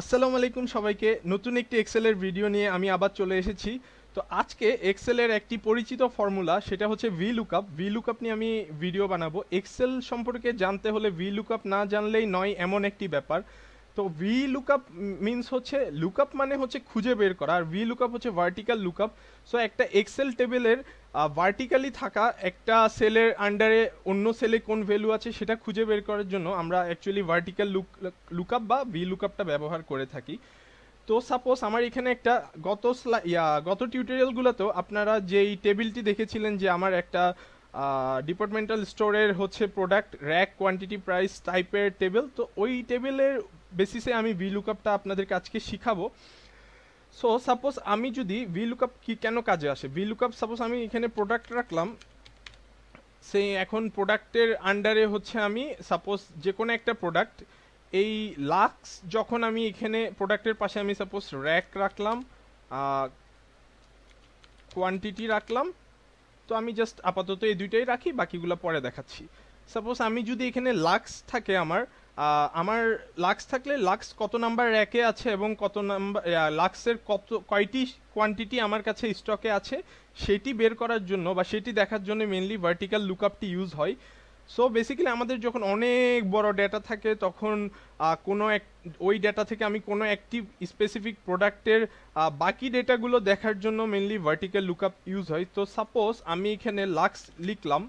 আসসালামু আলাইকুম সবাইকে নতুন একটি এক্সেলের ভিডিও নিয়ে আমি আবার চলে এসেছি তো আজকে এক্সেলের একটি পরিচিত ফর্মুলা সেটা হচ্ছে ভি লুকআপ ভি লুকআপ নিয়ে আমি ভিডিও বানাবো এক্সেল সম্পর্কে জানতে হলে ভি লুকআপ না জানলেই নয় এমন একটি ব্যাপার তো ভি লুকআপ মিনস হচ্ছে লুকআপ মানে হচ্ছে খুঁজে বের করা আর ভি লুকআপ হচ্ছে ভার্টিক্যাল লুকআপ সো একটা এক্সেল টেবিলের ভার্টিক্যালি থাকা একটা সেলের আন্ডারে অন্য সেলে কোন ভ্যালু আছে সেটা খুঁজে বের করার জন্য আমরা অ্যাকচুয়ালি ভার্টিক্যাল লুক লুকআপ বা ভি লুকআপটা ব্যবহার করে থাকি তো সাপোজ আমার এখানে একটা গত ইয়া গত টিউটোরিয়ালগুলোতেও আপনারা যেই টেবিলটি দেখেছিলেন যে আমার একটা ডিপার্টমেন্টাল স্টোরের হচ্ছে প্রোডাক্ট র্যাক কোয়ান্টিটি প্রাইস টাইপের টেবিল তো ওই টেবিলের বেসিসে আমি ভি আপটা আপনাদেরকে আজকে শিখাবো সো সাপোজ আমি যদি ভি আপ কি কেন কাজে আসে ভি আপ সাপোজ আমি এখানে প্রোডাক্ট রাখলাম সেই এখন প্রোডাক্টের আন্ডারে হচ্ছে আমি সাপোজ যে কোনো একটা প্রোডাক্ট এই লাক্স যখন আমি এখানে প্রোডাক্টের পাশে আমি সাপোজ র্যাক রাখলাম কোয়ান্টিটি রাখলাম তো আমি জাস্ট আপাতত এই দুইটাই রাখি বাকিগুলো পরে দেখাচ্ছি সাপোজ আমি যদি এখানে লাক্স থাকে আমার আমার লাক্স থাকলে লাক্স কত নাম্বার র্যাকে আছে এবং কত নাম্বার লাক্সের কত কয়টি কোয়ান্টিটি আমার কাছে স্টকে আছে সেটি বের করার জন্য বা সেটি দেখার জন্য মেনলি ভার্টিক্যাল লুকআপটি ইউজ হয় সো বেসিক্যালি আমাদের যখন অনেক বড় ডেটা থাকে তখন কোনো এক ওই ডেটা থেকে আমি কোনো একটি স্পেসিফিক প্রোডাক্টের বাকি ডেটাগুলো দেখার জন্য মেনলি ভার্টিক্যাল লুকআপ ইউজ হয় তো সাপোজ আমি এখানে লাক্স লিখলাম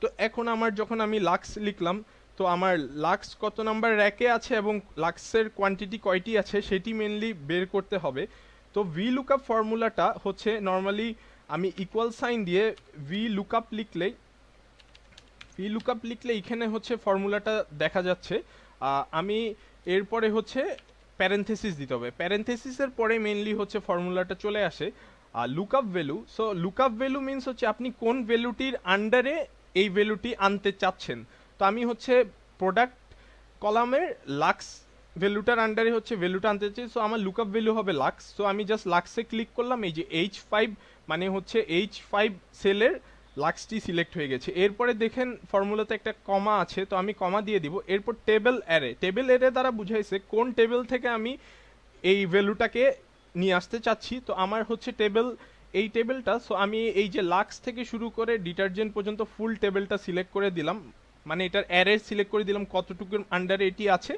তো এখন আমার যখন আমি লাক্স লিখলাম তো আমার লাক্স কত নাম্বার র্যাকে আছে এবং লাক্সের কোয়ান্টিটি কয়টি আছে সেটি মেনলি বের করতে হবে তো ভি লুক আপ ফর্মুলাটা হচ্ছে নর্মালি আমি ইকুয়াল সাইন দিয়ে ভি লুক আপ লিখলেই ভি লুক আপ লিখলে এখানে হচ্ছে ফর্মুলাটা দেখা যাচ্ছে আমি এরপরে হচ্ছে প্যারেন্থেসিস দিতে হবে প্যারেন্থেসিসের পরে মেনলি হচ্ছে ফর্মুলাটা চলে আসে আর lookup value so lookup value means হচ্ছে আপনি কোন ভ্যালুটির আন্ডারে এই ভ্যালুটি আনতে চাচ্ছেন তো আমি হচ্ছে প্রোডাক্ট কলামের লাক্স ভ্যালুটার আন্ডারে হচ্ছে ভ্যালুটা আনতে চাই সো আমার লুক আপ ভ্যালু হবে লাক্স সো আমি জাস্ট লাক্সে ক্লিক করলাম এই যে এইচ ফাইভ মানে হচ্ছে এইচ ফাইভ সেলের লাক্সটি সিলেক্ট হয়ে গেছে এরপরে দেখেন ফর্মুলাতে একটা কমা আছে তো আমি কমা দিয়ে দিব এরপর টেবিল অ্যারে টেবিল অ্যারে দ্বারা বুঝাইছে কোন টেবিল থেকে আমি এই ভ্যালুটাকে নিয়ে আসতে চাচ্ছি তো আমার হচ্ছে টেবিল এই টেবিলটা সো আমি এই যে লাক্স থেকে শুরু করে ডিটারজেন্ট পর্যন্ত ফুল টেবিলটা সিলেক্ট করে দিলাম মানে এটার অ্যারে সিলেক্ট করে দিলাম কতটুকুর আন্ডারে এটি আছে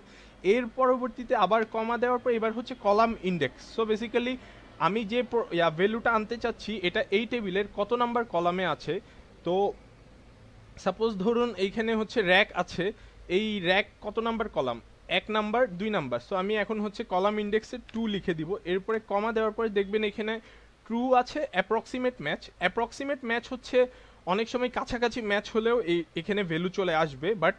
এর পরবর্তীতে আবার কমা দেওয়ার পর এবার হচ্ছে কলাম ইন্ডেক্স সো বেসিক্যালি আমি যে ভ্যালুটা আনতে চাচ্ছি এটা এই টেবিলের কত নাম্বার কলামে আছে তো সাপোজ ধরুন এইখানে হচ্ছে র্যাক আছে এই র্যাক কত নাম্বার কলাম এক নাম্বার দুই নাম্বার সো আমি এখন হচ্ছে কলাম ইন্ডেক্সে টু লিখে দিব এরপরে কমা দেওয়ার পরে দেখবেন এখানে ট্রু আছে অ্যাপ্রক্সিমেট ম্যাচ অ্যাপ্রক্সিমেট ম্যাচ হচ্ছে অনেক সময় কাছাকাছি ম্যাচ হলেও এই এখানে ভ্যালু চলে আসবে বাট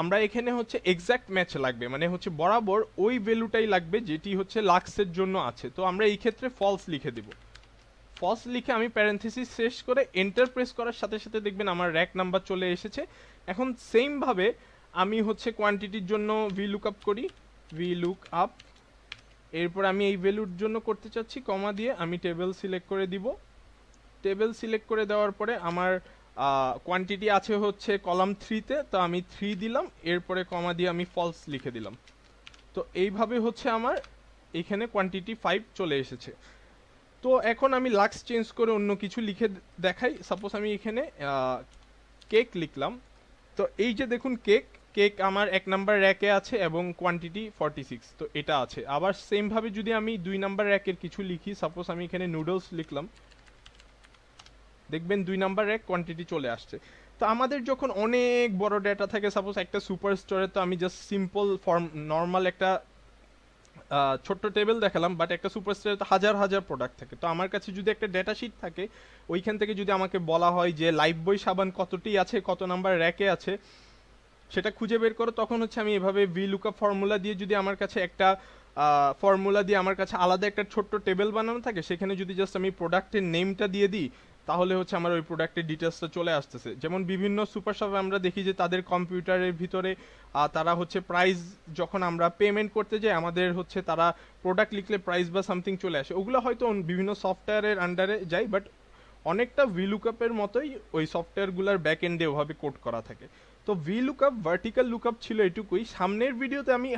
আমরা এখানে হচ্ছে এক্স্যাক্ট ম্যাচ লাগবে মানে হচ্ছে বরাবর ওই ভ্যালুটাই লাগবে যেটি হচ্ছে লাক্সের জন্য আছে তো আমরা এই ক্ষেত্রে ফলস লিখে দেব ফলস লিখে আমি প্যারেন্থিসিস শেষ করে এন্টার প্রেস করার সাথে সাথে দেখবেন আমার র্যাক নাম্বার চলে এসেছে এখন সেমভাবে আমি হচ্ছে কোয়ান্টিটির জন্য ভি লুক আপ করি ভি লুক আপ এরপর আমি এই ভ্যালুর জন্য করতে চাচ্ছি কমা দিয়ে আমি টেবিল সিলেক্ট করে দিব টেবিল সিলেক্ট করে দেওয়ার পরে আমার কোয়ান্টিটি আছে হচ্ছে কলাম থ্রিতে তো আমি থ্রি দিলাম এরপরে কমা দিয়ে আমি ফলস লিখে দিলাম তো এইভাবে হচ্ছে আমার এখানে কোয়ান্টিটি ফাইভ চলে এসেছে তো এখন আমি লাক্স চেঞ্জ করে অন্য কিছু লিখে দেখাই সাপোজ আমি এখানে কেক লিখলাম তো এই যে দেখুন কেক কেক আমার এক নাম্বার র্যাকে আছে এবং কোয়ান্টিটি ফর্টি সিক্স তো এটা আছে আবার সেমভাবে যদি আমি দুই নাম্বার র্যাকের কিছু লিখি সাপোজ আমি এখানে নুডলস লিখলাম দেখবেন দুই নাম্বার এক কোয়ান্টিটি চলে আসছে তো আমাদের যখন অনেক বড় ডেটা থাকে সাপোজ একটা সুপার স্টোরে তো আমি জাস্ট সিম্পল ফর্ম নর্মাল একটা ছোট্ট টেবিল দেখালাম বাট একটা স্টোরে তো হাজার হাজার প্রোডাক্ট থাকে তো আমার কাছে যদি একটা ডেটা শিট থাকে ওইখান থেকে যদি আমাকে বলা হয় যে লাইফ বই সাবান কতটি আছে কত নাম্বার র্যাকে আছে সেটা খুঁজে বের করো তখন হচ্ছে আমি এভাবে ভি লুকআপ ফর্মুলা দিয়ে যদি আমার কাছে একটা ফর্মুলা দিয়ে আমার কাছে আলাদা একটা ছোট্ট টেবিল বানানো থাকে সেখানে যদি জাস্ট আমি প্রোডাক্টের নেমটা দিয়ে দিই তাহলে হচ্ছে আমার ওই প্রোডাক্টের ডিটেলসটা চলে আসতেছে যেমন বিভিন্ন সুপার শপে আমরা দেখি যে তাদের কম্পিউটারের ভিতরে তারা হচ্ছে প্রাইস যখন আমরা পেমেন্ট করতে যাই আমাদের হচ্ছে তারা প্রোডাক্ট লিখলে প্রাইস বা সামথিং চলে আসে ওগুলো হয়তো বিভিন্ন সফটওয়্যারের আন্ডারে যায় বাট অনেকটা ভিলুকআপের মতোই ওই সফটওয়্যারগুলোর ব্যাক এন্ডে ওভাবে কোড করা থাকে তো ভি লুকআপ ভার্টিক্যাল লুকআপ ছিল এটুকুই সামনের ভিডিওতে আমি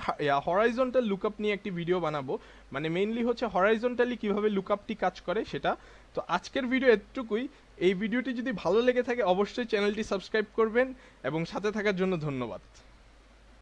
হরাইজন্টাল লুকআপ নিয়ে একটি ভিডিও বানাবো মানে মেইনলি হচ্ছে হরাইজন্টালি কীভাবে লুকআপটি কাজ করে সেটা তো আজকের ভিডিও এটুকুই এই ভিডিওটি যদি ভালো লেগে থাকে অবশ্যই চ্যানেলটি সাবস্ক্রাইব করবেন এবং সাথে থাকার জন্য ধন্যবাদ